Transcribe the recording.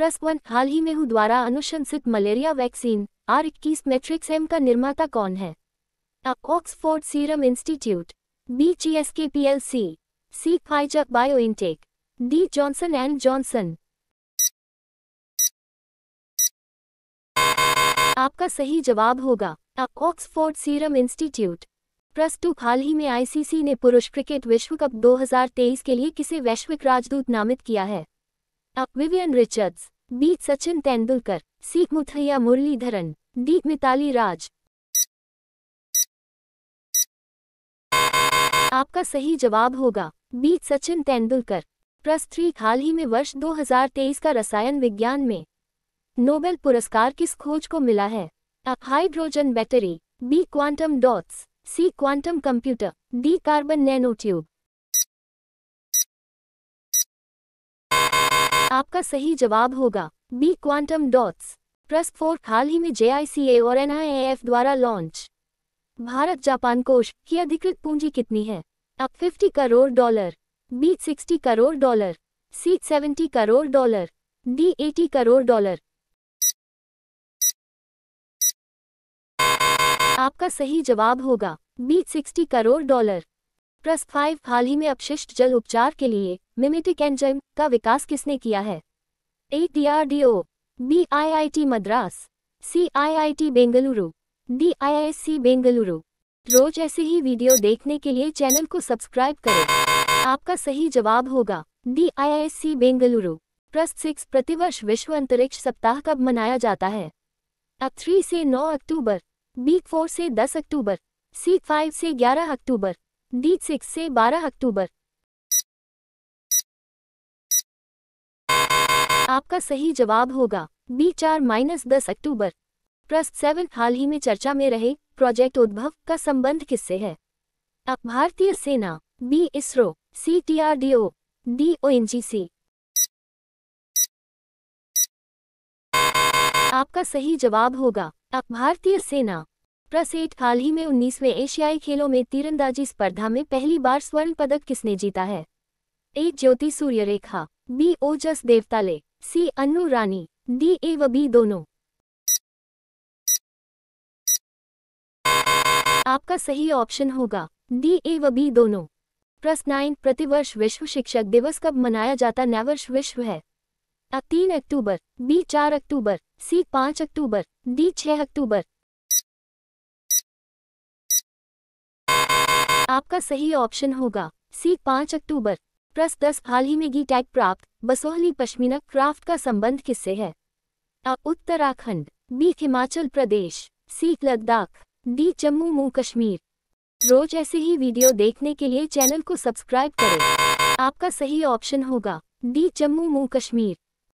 plus one हाल ही में हु द्वारा अनुशंसित मलेरिया वैक्सीन आर इक्कीस मेट्रिक्स एम का निर्माता कौन है Oxford serum institute B G S K P L C C Pfizer BioNTech D Johnson and Johnson आपका सही जवाब होगा ऑक्सफोर्ड सीरम इंस्टीट्यूट प्रस्तुत हाल ही में आईसीसी ने पुरुष क्रिकेट विश्व कप 2023 के लिए किसे वैश्विक राजदूत नामित किया है Vivian Richards B Sachin Tendulkar C Muttiah Muralitharan D Mithali Raj आपका सही जवाब होगा बी सचिन तेंदुलकर प्रस्त्री थ्री हाल ही में वर्ष 2023 का रसायन विज्ञान में नोबेल पुरस्कार किस खोज को मिला है hydrogen battery B quantum dots C quantum computer D carbon nanotube आपका सही जवाब होगा बी क्वांटम डॉट्स ट्रस्ट फोर हाल ही में जे और एन द्वारा लॉन्च भारत जापान कोष की अधिकृत पूंजी कितनी है अब 50 crore dollar B 60 crore dollar C 70 crore dollar D 80 crore dollar आपका सही जवाब होगा बी 60 करोड़ डॉलर प्रस फाइव हाल ही में अपशिष्ट जल उपचार के लिए मिमेटिक एंजाइम का विकास किसने किया है A D D R O B I I T Madras C I I T Bengaluru D I I C Bengaluru रोज ऐसे ही वीडियो देखने के लिए चैनल को सब्सक्राइब करें आपका सही जवाब होगा D I I C Bengaluru प्रस्त सिक्स प्रतिवर्ष विश्व अंतरिक्ष सप्ताह कब मनाया जाता है अब थ्री से नौ अक्टूबर बी फोर से दस अक्टूबर सी फाइव से ग्यारह अक्टूबर डी सिक्स से बारह अक्टूबर आपका सही जवाब होगा बी चार माइनस दस अक्टूबर प्रस्त सेवन हाल ही में चर्चा में रहे प्रोजेक्ट उद्भव का संबंध किससे है भारतीय सेना B ISRO C T R D O D O N G C आपका सही जवाब होगा भारतीय सेना प्रसेठ हाल ही में उन्नीसवें एशियाई खेलों में तीरंदाजी स्पर्धा में पहली बार स्वर्ण पदक किसने जीता है A Jyothi Suryarekha B Ojas Deotale C Annu Rani D A व बी दोनों आपका सही ऑप्शन होगा डी ए व बी दोनों प्रश्न नाइन प्रतिवर्ष विश्व शिक्षक दिवस कब मनाया जाता नैवर्ष विश्व है तीन अक्टूबर बी चार अक्टूबर सी पाँच अक्टूबर डी छह अक्टूबर आपका सही ऑप्शन होगा सी पाँच अक्टूबर प्रस दस हाल ही में गी टैग प्राप्त बसोहली पश्मीना क्राफ्ट का संबंध किससे है A Uttarakhand B Himachal Pradesh C Ladakh D Jammu मू कश्मीर रोज ऐसे ही वीडियो देखने के लिए चैनल को सब्सक्राइब करें आपका सही ऑप्शन होगा डी जम्मू मू कश्मीर